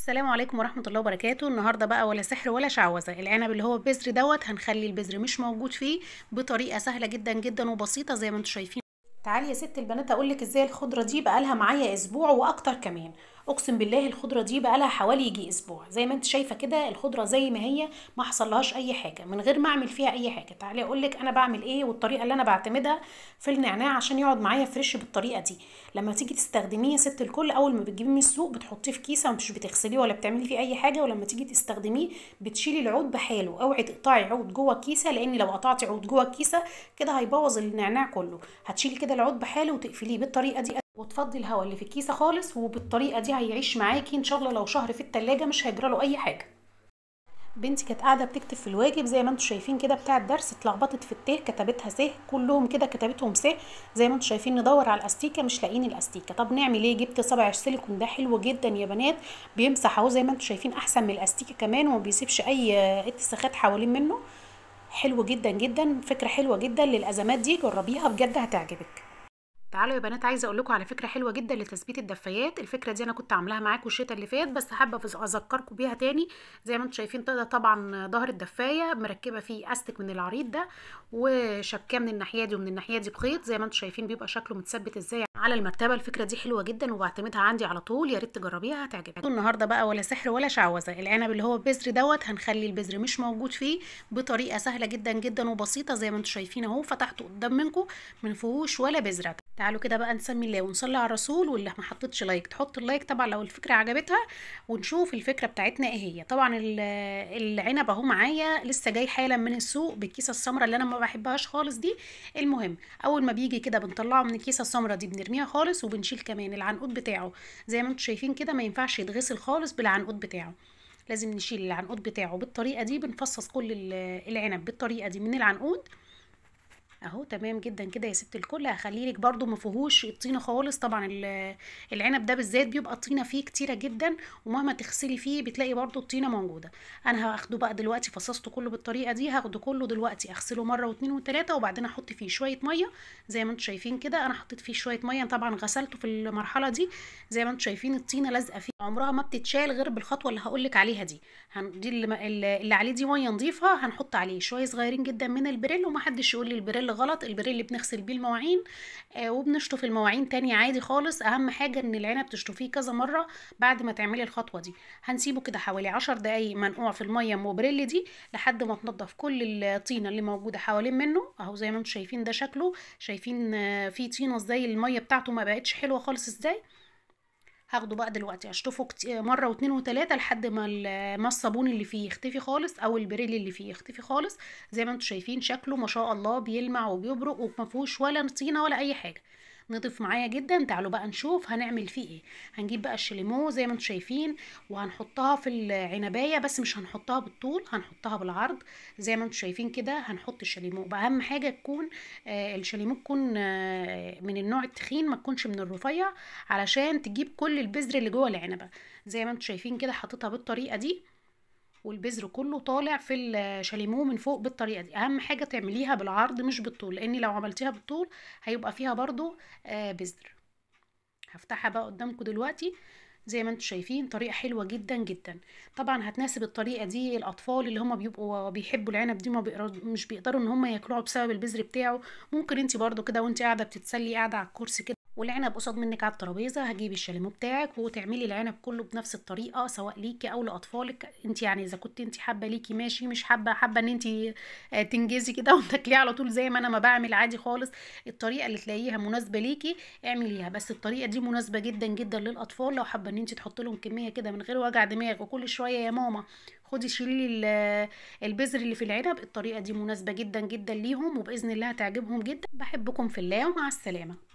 السلام عليكم ورحمة الله وبركاته النهاردة بقى ولا سحر ولا شعوذة العنب اللي هو بذر دوت هنخلي البذر مش موجود فيه بطريقة سهلة جدا جدا وبسيطة زي ما انتم شايفين تعالي يا ست البنات اقولك ازاي الخضرة دي بقالها معايا اسبوع واكتر كمان اقسم بالله الخضره دي بقى لها حوالي يجي اسبوع زي ما انت شايفه كده الخضره زي ما هي ما حصلهاش اي حاجه من غير ما اعمل فيها اي حاجه تعالي اقول لك انا بعمل ايه والطريقه اللي انا بعتمدها في النعناع عشان يقعد معايا فريش بالطريقه دي لما تيجي تستخدميه يا ست الكل اول ما بتجيبيه من السوق بتحطيه في كيسه مش بتغسليه ولا بتعملي فيه اي حاجه ولما تيجي تستخدميه بتشيلي العود بحاله اوعي تقطعي عود جوه الكيسه لان لو قطعتي عود جوه الكيسه كده هيبوظ النعناع كله هتشيلي كده العود بحاله وتقفليه بالطريقه دي وتفضي الهواء اللي في الكيسه خالص وبالطريقه دي هيعيش معاكي ان شاء الله لو شهر في التلاجة مش هيجرى له اي حاجه بنتي كانت قاعده بتكتب في الواجب زي ما انتم شايفين كده بتاع الدرس اتلخبطت في التيه كتبتها س كلهم كده كتبتهم س زي ما انتم شايفين ندور على الاستيكه مش لاقيين الاستيكه طب نعمل ايه جبت صبع السيليكون ده حلو جدا يا بنات بيمسح اهو زي ما انتم شايفين احسن من الاستيكه كمان وما بيسيبش اي اتساخات حوالين منه حلو جدا جدا فكره حلوه جدا للازمات دي جربيها بجد هتعجبك تعالوا يا بنات عايزه اقول لكم على فكره حلوه جدا لتثبيت الدفايات الفكره دي انا كنت عاملاها معاكم الشتاء اللي فات بس حابه اذكركم بيها تاني زي ما انتم شايفين ده طبعا ظهر الدفايه مركبه فيه استك من العريض ده وشبكاه من الناحيه دي ومن الناحيه دي بخيط زي ما انتم شايفين بيبقى شكله متثبت ازاي على المكتبه الفكره دي حلوه جدا وبعتمدها عندي على طول يا ريت تجربيها هتعجبك النهارده بقى ولا سحر ولا شعوذه العنب اللي هو بذر دوت هنخلي البذر مش موجود فيه بطريقه سهله جدا جدا وبسيطه زي ما انتم شايفين اهو فتحته قدام منكم من فيهوش ولا بذره تعالوا كده بقى نسمي الله ونصلي على الرسول واللي ما حطتش لايك تحط اللايك طبعا لو الفكره عجبتها ونشوف الفكره بتاعتنا ايه هي طبعا العنب اهو معايا لسه جاي حالا من السوق بالكيسه السمراء اللي انا ما بحبهاش خالص دي المهم اول ما بيجي كده بنطلعه من الكيسه السمراء دي بنرميه بنرميها خالص وبنشيل كمان العنقود بتاعه زي ما انتم شايفين كده ما ينفعش يتغسل خالص بالعنقود بتاعه لازم نشيل العنقود بتاعه بالطريقه دي بنفصص كل العنب بالطريقه دي من العنقود اهو تمام جدا كده يا ست الكل هخليلك برده ما فيهوش الطينه خالص طبعا العنب ده بالذات بيبقى الطينه فيه كتيره جدا ومهما تغسلي فيه بتلاقي برده الطينه موجوده انا هاخده بقى دلوقتي فصصته كله بالطريقه دي هاخده كله دلوقتي اغسله مره واتنين وتلاته وبعدين احط فيه شويه ميه زي ما انتم شايفين كده انا حطيت فيه شويه ميه طبعا غسلته في المرحله دي زي ما انتم شايفين الطينه لازقه فيه عمرها ما بتتشال غير بالخطوه اللي هقولك عليها دي دي اللي, اللي عليه دي ميه نضيفه هنحط عليه شويه صغيرين جدا من البريل ومحدش يقول لي البريل اللي غلط البريل اللي بنغسل بيه المواعين آه وبنشطف المواعين تاني عادي خالص اهم حاجه ان العينه بتشطفيه كذا مره بعد ما تعملي الخطوه دي هنسيبه كده حوالي عشر دقايق منقوع في الميه موبريل دي لحد ما تنضف كل الطينه اللي موجوده حوالين منه اهو زي ما انتم شايفين ده شكله شايفين آه، في طينه ازاي الميه بتاعته ما بقتش حلوه خالص ازاي هاخده بقى دلوقتي اشطفه مره واتنين وتلاته لحد ما ما الصابون اللي فيه يختفي خالص او البريل اللي فيه يختفي خالص زي ما انتم شايفين شكله ما شاء الله بيلمع وبيبرق وما فيهوش ولا طينه ولا اي حاجه نضيف معايا جدا تعالوا بقى نشوف هنعمل فيه ايه هنجيب بقى الشليمو زي ما انتم شايفين وهنحطها في العنبايه بس مش هنحطها بالطول هنحطها بالعرض زي ما انتم شايفين كده هنحط الشليمو بقى اهم حاجه تكون آه الشليمو تكون آه من النوع التخين ما تكونش من الرفيع علشان تجيب كل البذر اللي جوه العنبه زي ما انتم شايفين كده حطيتها بالطريقه دي والبذر كله طالع في الشاليمو من فوق بالطريقه دي اهم حاجه تعمليها بالعرض مش بالطول لان لو عملتيها بالطول هيبقى فيها برضو آه، بذر هفتحها بقى قدامكم دلوقتي زي ما انتم شايفين طريقه حلوه جدا جدا طبعا هتناسب الطريقه دي الاطفال اللي هم بيبقوا بيحبوا العنب دي ما مش بيقدروا ان هم ياكلوها بسبب البذر بتاعه ممكن انت برضو كده وانت قاعده بتتسلي قاعده على الكرسي كده والعنب قصاد منك على الترابيزه هجيب الشاليمو بتاعك وتعملي العنب كله بنفس الطريقه سواء ليكي او لاطفالك انت يعني اذا كنت انت حابه ليكي ماشي مش حابه حابه ان انت آه، تنجزي كده وتاكليه على طول زي ما انا ما بعمل عادي خالص الطريقه اللي تلاقيها مناسبه ليكي اعمليها بس الطريقه دي مناسبه جدا جدا للاطفال لو حابه ان انت تحط لهم كميه كده من غير وجع دماغ وكل شويه يا ماما خدي شيلي آه، البذر اللي في العنب الطريقه دي مناسبه جدا جدا ليهم وباذن الله هتعجبهم جدا بحبكم في الله ومع السلامه